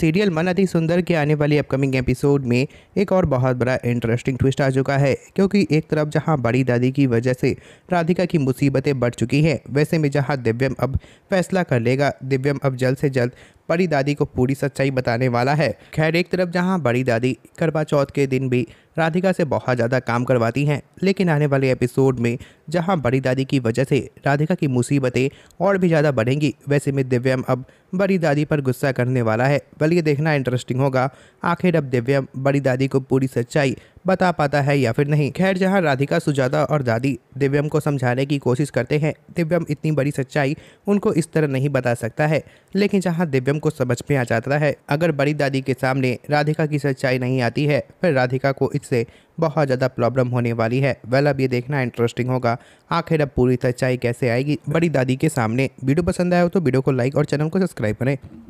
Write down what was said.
serial मन अति सुंदर के आने वाले अपकमिंग एपिसोड में एक और बहुत बड़ा इंटरेस्टिंग ट्विस्ट आ चुका है क्योंकि एक तरफ जहां बड़ी दादी की वजह से राधिका की मुसीबतें बढ़ चुकी हैं वैसे में जहां दिव्यम अब फैसला कर लेगा दिव्यम अब जल्द से जल्द बड़ी दादी को पूरी सच्चाई बताने वाला है खैर एक तरफ जहां बड़ी दादी करवा चौथ के दिन भी राधिका से बहुत ज़्यादा काम करवाती हैं लेकिन आने वाले एपिसोड में जहां बड़ी दादी की वजह से राधिका की मुसीबतें और भी ज़्यादा बढ़ेंगी वैसे में दिव्यम अब बड़ी दादी पर गुस्सा करने वाला है बल्कि देखना इंटरेस्टिंग होगा आखिर अब दिव्यम बड़ी दादी को पूरी सच्चाई बता पाता है या फिर नहीं खैर जहाँ राधिका सुजाता और दादी दिव्यम को समझाने की कोशिश करते हैं दिव्यम इतनी बड़ी सच्चाई उनको इस तरह नहीं बता सकता है लेकिन जहाँ दिव्यम को समझ में आ जाता है अगर बड़ी दादी के सामने राधिका की सच्चाई नहीं आती है फिर राधिका को इससे बहुत ज़्यादा प्रॉब्लम होने वाली है वेल अब ये देखना इंटरेस्टिंग होगा आखिर अब पूरी सच्चाई कैसे आएगी बड़ी दादी के सामने वीडियो पसंद आया हो तो वीडियो को लाइक और चैनल को सब्सक्राइब करें